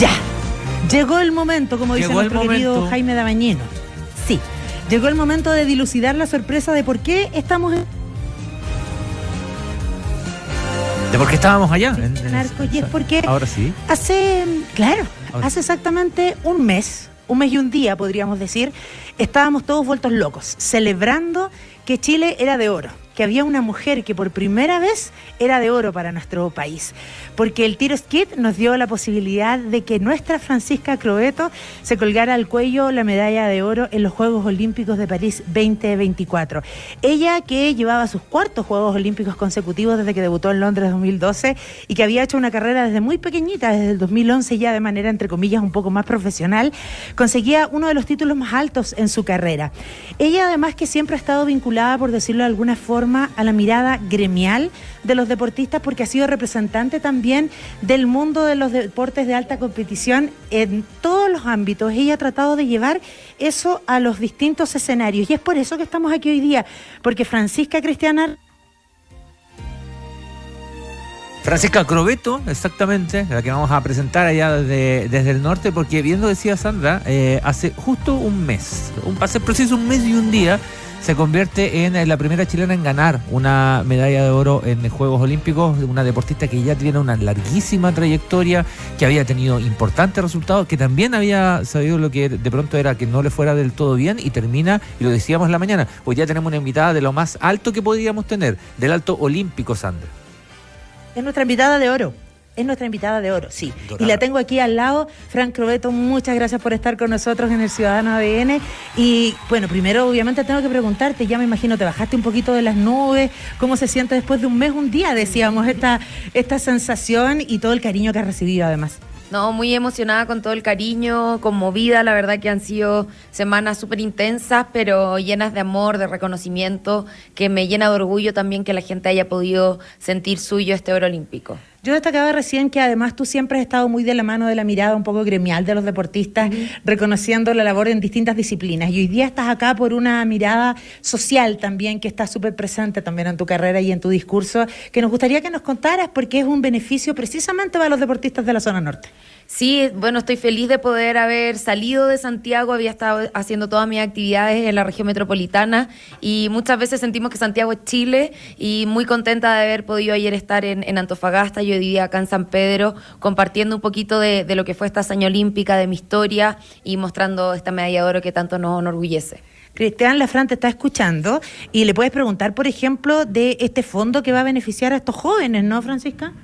Ya. Llegó el momento, como dice nuestro querido Jaime Dabañino. Sí. Llegó el momento de dilucidar la sorpresa de por qué estamos en... De por qué estábamos allá. y es porque... Ahora sí. Hace... Claro. Hace exactamente un mes, un mes y un día, podríamos decir, estábamos todos vueltos locos, celebrando que Chile era de oro que había una mujer que por primera vez era de oro para nuestro país. Porque el tiro skit nos dio la posibilidad de que nuestra Francisca Croeto se colgara al cuello la medalla de oro en los Juegos Olímpicos de París 2024. Ella que llevaba sus cuartos Juegos Olímpicos consecutivos desde que debutó en Londres 2012 y que había hecho una carrera desde muy pequeñita, desde el 2011 ya de manera entre comillas un poco más profesional, conseguía uno de los títulos más altos en su carrera. Ella además que siempre ha estado vinculada, por decirlo de alguna forma, a la mirada gremial de los deportistas porque ha sido representante también del mundo de los deportes de alta competición en todos los ámbitos. Ella ha tratado de llevar eso a los distintos escenarios y es por eso que estamos aquí hoy día, porque Francisca Cristiana... Francisca Crobeto, exactamente, la que vamos a presentar allá desde, desde el norte, porque viendo decía Sandra, eh, hace justo un mes, un, hace preciso un mes y un día, se convierte en eh, la primera chilena en ganar una medalla de oro en Juegos Olímpicos, una deportista que ya tiene una larguísima trayectoria, que había tenido importantes resultados, que también había sabido lo que de pronto era que no le fuera del todo bien y termina, y lo decíamos en la mañana, hoy pues ya tenemos una invitada de lo más alto que podíamos tener, del alto olímpico, Sandra. Es nuestra invitada de oro es nuestra invitada de oro, sí. Y la tengo aquí al lado. Frank Crobeto, muchas gracias por estar con nosotros en el Ciudadano ADN. Y bueno, primero obviamente tengo que preguntarte, ya me imagino, te bajaste un poquito de las nubes, cómo se siente después de un mes, un día, decíamos, esta, esta sensación y todo el cariño que has recibido además. No, muy emocionada con todo el cariño, conmovida, la verdad que han sido semanas súper intensas, pero llenas de amor, de reconocimiento, que me llena de orgullo también que la gente haya podido sentir suyo este oro olímpico. Yo destacaba recién que además tú siempre has estado muy de la mano de la mirada un poco gremial de los deportistas, reconociendo la labor en distintas disciplinas. Y hoy día estás acá por una mirada social también que está súper presente también en tu carrera y en tu discurso, que nos gustaría que nos contaras porque es un beneficio precisamente para los deportistas de la zona norte. Sí, bueno, estoy feliz de poder haber salido de Santiago, había estado haciendo todas mis actividades en la región metropolitana y muchas veces sentimos que Santiago es Chile y muy contenta de haber podido ayer estar en, Antofagasta, yo día acá en San Pedro, compartiendo un poquito de, lo que fue esta hazaña olímpica, de mi historia y mostrando esta medalla de oro que tanto nos enorgullece. Cristian Lafran te está escuchando y le puedes preguntar, por ejemplo, de este fondo que va a beneficiar a estos jóvenes, ¿no, Francisca?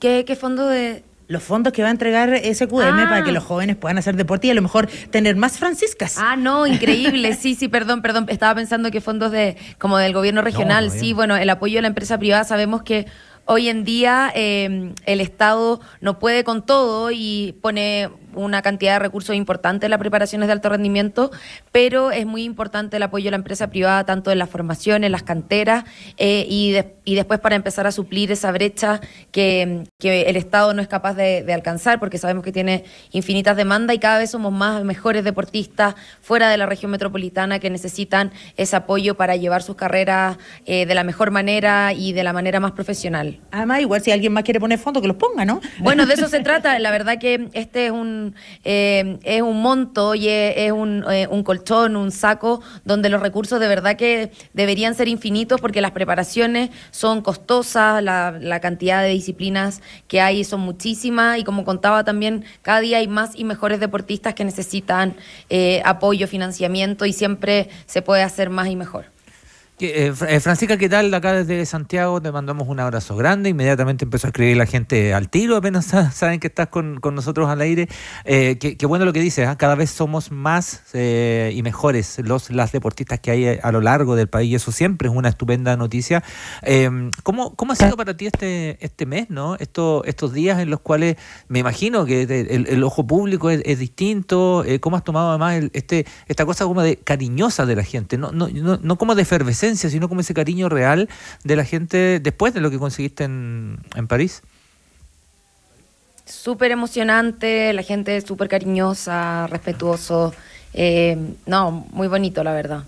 qué fondo de...? los fondos que va a entregar SQM QM para que ah. los jóvenes puedan hacer deporte y a lo mejor tener más franciscas. Ah, no, increíble. Sí, sí, perdón, perdón. Estaba pensando que fondos de como del gobierno regional. sí, bueno, el apoyo a la empresa privada sabemos que hoy en día eh, el Estado no puede con todo y pone una cantidad de recursos importantes en las preparaciones de alto rendimiento, pero es muy importante el apoyo de la empresa privada, tanto en la formación, en las canteras eh, y, y, después para empezar a suplir esa brecha que, el Estado no es capaz de, alcanzar, porque sabemos que tiene infinitas demandas y cada vez somos más mejores deportistas fuera de la región metropolitana que necesitan ese apoyo para llevar sus carreras eh, de la mejor manera y de la manera más profesional. Además, igual si alguien más quiere poner fondo, que los ponga, ¿no? Bueno, de eso se trata. La verdad que este es un eh, es un monto y es, un, eh, un, colchón, un saco, donde los recursos de verdad que deberían ser infinitos porque las preparaciones son costosas, la, la cantidad de disciplinas que hay son muchísimas y como contaba también, cada día hay más y mejores deportistas que necesitan eh, apoyo, financiamiento y siempre se puede hacer más y mejor. Eh, eh, Francisca, ¿qué tal? Acá desde Santiago te mandamos un abrazo grande. Inmediatamente empezó a escribir la gente al tiro, apenas saben que estás con, con nosotros al aire. Eh, qué, bueno lo que dices, ¿ah? cada vez somos más y mejores los las deportistas que hay a lo largo del país y eso siempre es una estupenda noticia. Em, ¿cómo, ¿cómo, ha sido para ti este, este mes, no? Esto, estos días en los cuales me imagino que el, el ojo público es, distinto. ¿Cómo has tomado además este, esta cosa como de cariñosa de la gente? No, no, no, como de efervescencia sino como ese cariño real de la gente después de lo que conseguiste en, en París. Súper emocionante, la gente súper cariñosa, respetuoso. Eh, no, muy bonito, la verdad.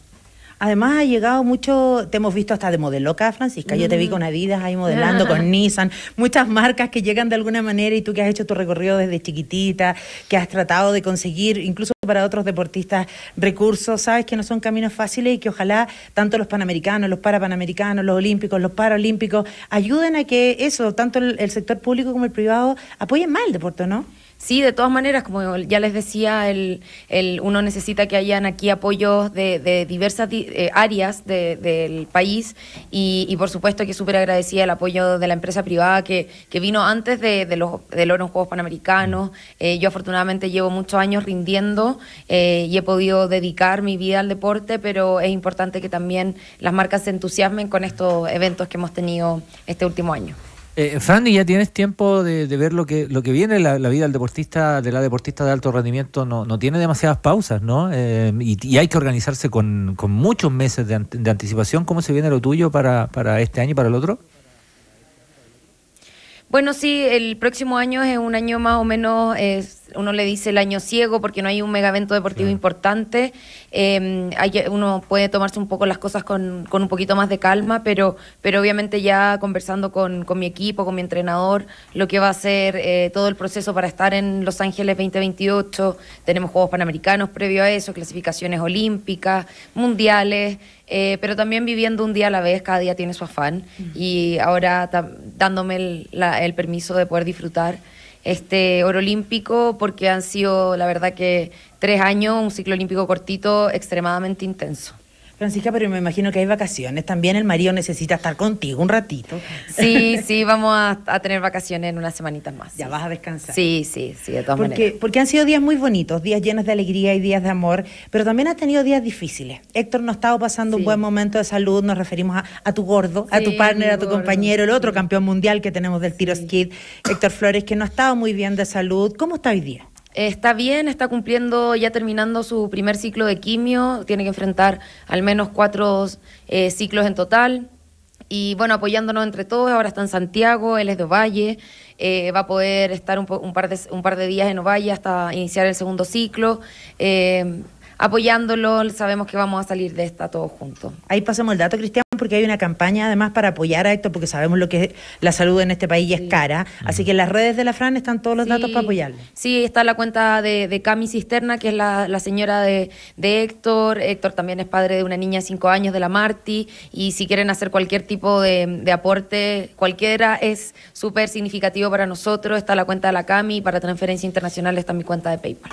Además ha llegado mucho, te hemos visto hasta de modelo acá, Francisca. Yo te vi mm. con Adidas ahí modelando, con Nissan, muchas marcas que llegan de alguna manera y tú que has hecho tu recorrido desde chiquitita, que has tratado de conseguir incluso para otros deportistas recursos, sabes que no son caminos fáciles y que ojalá tanto los panamericanos, los parapanamericanos, los olímpicos, los paralímpicos, ayuden a que eso, tanto el, sector público como el privado, apoyen más el deporte, ¿no? Sí, de todas maneras, como ya les decía, el, el uno necesita que hayan aquí apoyos de, de diversas eh, áreas del país y, y, por supuesto que súper agradecida el apoyo de la empresa privada que, que vino antes de, de los, Juegos Panamericanos. Eh, yo afortunadamente llevo muchos años rindiendo eh, y he podido dedicar mi vida al deporte, pero es importante que también las marcas se entusiasmen con estos eventos que hemos tenido este último año. Eh, ya tienes tiempo de, ver lo que, lo que viene? La, vida del deportista, de la deportista de alto rendimiento, no, tiene demasiadas pausas, ¿no? Eh, y, hay que organizarse con, muchos meses de, anticipación. ¿Cómo se viene lo tuyo para, para este año y para el otro? Bueno, sí, el próximo año es un año más o menos eh, uno le dice el año ciego porque no hay un mega evento deportivo importante. Em, uno puede tomarse un poco las cosas con, un poquito más de calma, pero, pero obviamente ya conversando con, mi equipo, con mi entrenador, lo que va a ser eh, todo el proceso para estar en Los Ángeles 2028. Tenemos Juegos Panamericanos previo a eso, clasificaciones olímpicas, mundiales. Eh, pero también viviendo un día a la vez, cada día tiene su afán y ahora dándome el, el permiso de poder disfrutar este oro olímpico porque han sido, la verdad que tres años, un ciclo olímpico cortito, extremadamente intenso. Francisca, pero me imagino que hay vacaciones. También el marido necesita estar contigo un ratito. Sí, sí, vamos a, tener vacaciones en unas semanitas más. Ya vas a descansar. Sí, sí, sí, de todas maneras. Porque han sido días muy bonitos, días llenos de alegría y días de amor, pero también has tenido días difíciles. Héctor no ha estado pasando un buen momento de salud, nos referimos a, tu gordo, a tu partner, a tu compañero, el otro campeón mundial que tenemos del tiro skid, Héctor Flores, que no ha estado muy bien de salud. ¿Cómo está hoy día? está bien, está cumpliendo, ya terminando su primer ciclo de quimio, tiene que enfrentar al menos cuatro eh, ciclos en total. Y bueno, apoyándonos entre todos, ahora está en Santiago, él es de Ovalle, eh, va a poder estar un, par de, un, par de, días en Ovalle hasta iniciar el segundo ciclo. Eh, apoyándolo, sabemos que vamos a salir de esta todos juntos. Ahí pasamos el dato, Cristian porque hay una campaña además para apoyar a Héctor, porque sabemos lo que es la salud en este país y es cara. Así mm. que en las redes de la Fran están todos los datos para apoyarle. Sí, está la cuenta de, Cami Cisterna, que es la, señora de, Héctor. Héctor también es padre de una niña de 5 años, de la Marti. Y si quieren hacer cualquier tipo de, aporte, cualquiera es súper significativo para nosotros. Está la cuenta de la Cami, para transferencia internacional está mi cuenta de PayPal.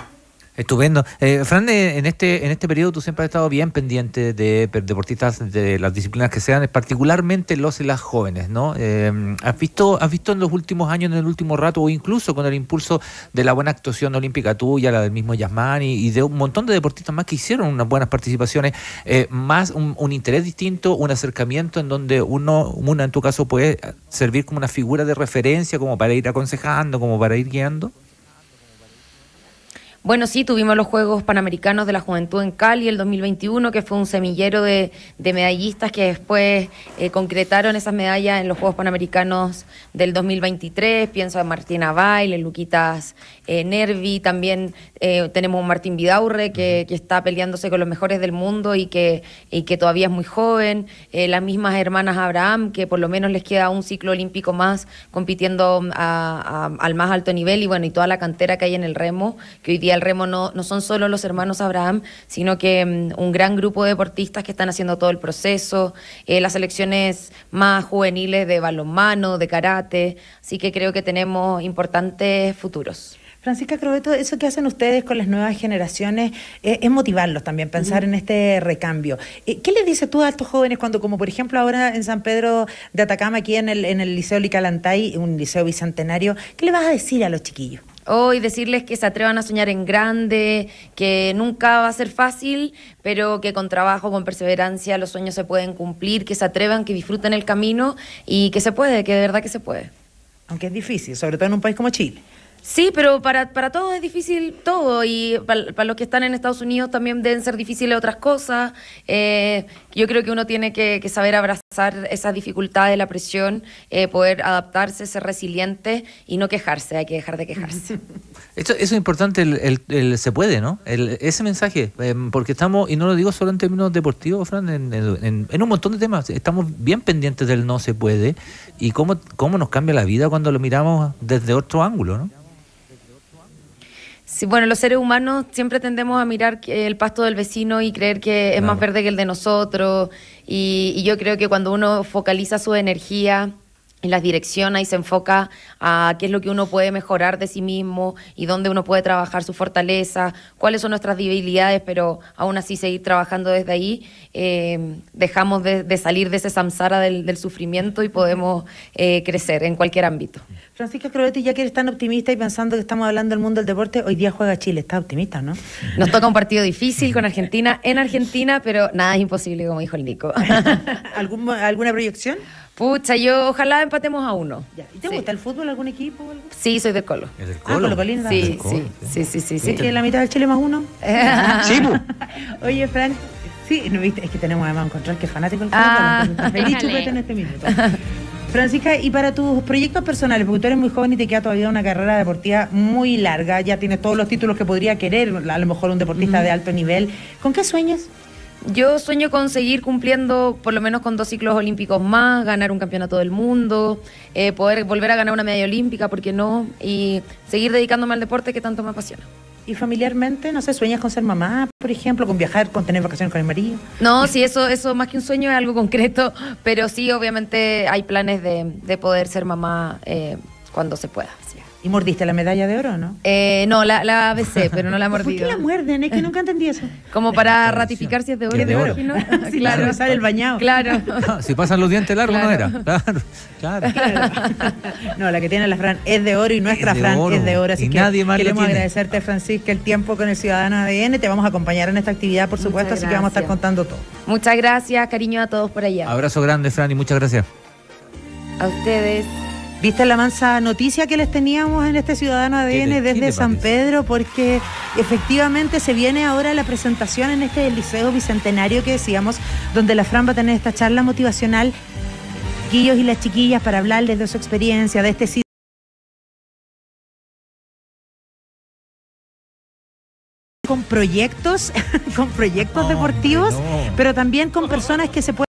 Estupendo. Eh, Fran, eh, en este, en este periodo tú siempre has estado bien pendiente de, deportistas de las disciplinas que sean, particularmente los y las jóvenes, ¿no? Eh, ¿has, visto, ¿Has visto en los últimos años, en el último rato, o incluso con el impulso de la buena actuación olímpica tuya, la del mismo Yasmani y, de un montón de deportistas más que hicieron unas buenas participaciones, más un, interés distinto, un acercamiento en donde uno, una en tu caso, puede servir como una figura de referencia, como para ir aconsejando, como para ir guiando? Bueno, sí, tuvimos los Juegos Panamericanos de la Juventud en Cali el 2021, que fue un semillero de, medallistas que después eh, concretaron esas medallas en los Juegos Panamericanos del 2023. Pienso en Martina en Luquitas eh, Nervi, también eh, tenemos a Martín Vidaurre que, está peleándose con los mejores del mundo y que, y que todavía es muy joven. las mismas hermanas Abraham, que por lo menos les queda un ciclo olímpico más compitiendo mm, al más alto nivel y bueno, y toda la cantera que hay en el remo, que hoy día el remo no, son solo los hermanos Abraham, sino que mm, un gran grupo de deportistas que están haciendo todo el proceso, eh, las selecciones más juveniles de balonmano, de karate, así que creo que tenemos importantes futuros. Francisca Crobeto, eso que hacen ustedes con las nuevas generaciones eh, es motivarlos también, pensar en este recambio. Eh, ¿Qué les dices tú a estos jóvenes cuando, como por ejemplo ahora en San Pedro de Atacama, aquí en el, en el Liceo Licalantay, un liceo bicentenario, ¿qué le vas a decir a los chiquillos? hoy, decirles que se atrevan a soñar en grande, que nunca va a ser fácil, pero que con trabajo, con perseverancia, los sueños se pueden cumplir, que se atrevan, que disfruten el camino y que se puede, que de verdad que se puede. Aunque es difícil, sobre todo en un país como Chile. Sí, pero para, para todos es difícil todo y para, los que están en Estados Unidos también deben ser difíciles otras cosas. Eh, yo creo que uno tiene que, saber abrazar esas dificultades, la presión, eh, poder adaptarse, ser resiliente y no quejarse, hay que dejar de quejarse. eso es importante, el, se puede, ¿no? ese mensaje, eh, porque estamos, y no lo digo solo en términos deportivos, Fran, en, en, un montón de temas, estamos bien pendientes del no se puede y cómo, cómo nos cambia la vida cuando lo miramos desde otro ángulo, ¿no? Sí, bueno, los seres humanos siempre tendemos a mirar el pasto del vecino y creer que es más verde que el de nosotros. y yo creo que cuando uno focaliza su energía y las dirección y se enfoca a qué es lo que uno puede mejorar de sí mismo y dónde uno puede trabajar su fortaleza, cuáles son nuestras debilidades, pero aún así seguir trabajando desde ahí. Eh, dejamos de, salir de ese samsara del, sufrimiento y podemos eh, crecer en cualquier ámbito. Francisca que ya que eres tan optimista y pensando que estamos hablando del mundo del deporte, hoy día juega Chile, está optimista, ¿no? Nos toca un partido difícil con Argentina en Argentina, pero nada es imposible, como dijo el Nico. ¿Alguna proyección? Pucha, yo ojalá en a uno. ¿Y te gusta el fútbol, algún equipo? Sí, soy del Colo. ¿Es del Colo? Ah, Colo Sí, Colo, sí, sí, sí, sí. sí, la mitad del Chile más uno? sí, Oye, Fran, sí, ¿no, viste? es que tenemos además un control que es fanático del Colo. Ah, en este minuto. Francisca, y para tus proyectos personales, porque tú eres muy joven y te queda todavía una carrera deportiva muy larga, ya tienes todos los títulos que podría querer, a lo mejor un deportista de alto nivel, ¿con qué sueñas? Yo sueño con seguir cumpliendo por lo menos con dos ciclos olímpicos más, ganar un campeonato del mundo, eh, poder volver a ganar una medalla olímpica, ¿por qué no? Y seguir dedicándome al deporte que tanto me apasiona. ¿Y familiarmente, no sé, sueñas con ser mamá, por ejemplo, con viajar, con tener vacaciones con el marido? No, sí, eso, eso más que un sueño es algo concreto, pero sí, obviamente hay planes de, poder ser mamá eh, cuando se pueda. ¿Y mordiste la medalla de oro, no? Eh, no, la, la besé, pero no la mordí. ¿Por qué la muerden? Es que nunca entendí eso. Como para ratificar si es de oro. Es de oro. ¿no? claro, sale el bañado. Claro. Ah, si pasan los dientes largos no era. Claro, claro. No, la que tiene la Fran es de oro y nuestra Fran es de oro. Así que nadie más queremos agradecerte, Francisca, el tiempo con el Ciudadano ADN. Te vamos a acompañar en esta actividad, por supuesto, así que vamos a estar contando todo. Muchas gracias, cariño a todos por allá. Abrazo grande, Fran, y muchas gracias. A ustedes. Viste la mansa noticia que les teníamos en este Ciudadano ADN desde San Pedro, porque efectivamente se viene ahora la presentación en este Liceo Bicentenario que decíamos, donde la Fran va a tener esta charla motivacional, guillos y las chiquillas, para hablarles de su experiencia, de este sitio. con proyectos, con proyectos deportivos, pero también con personas que se pueden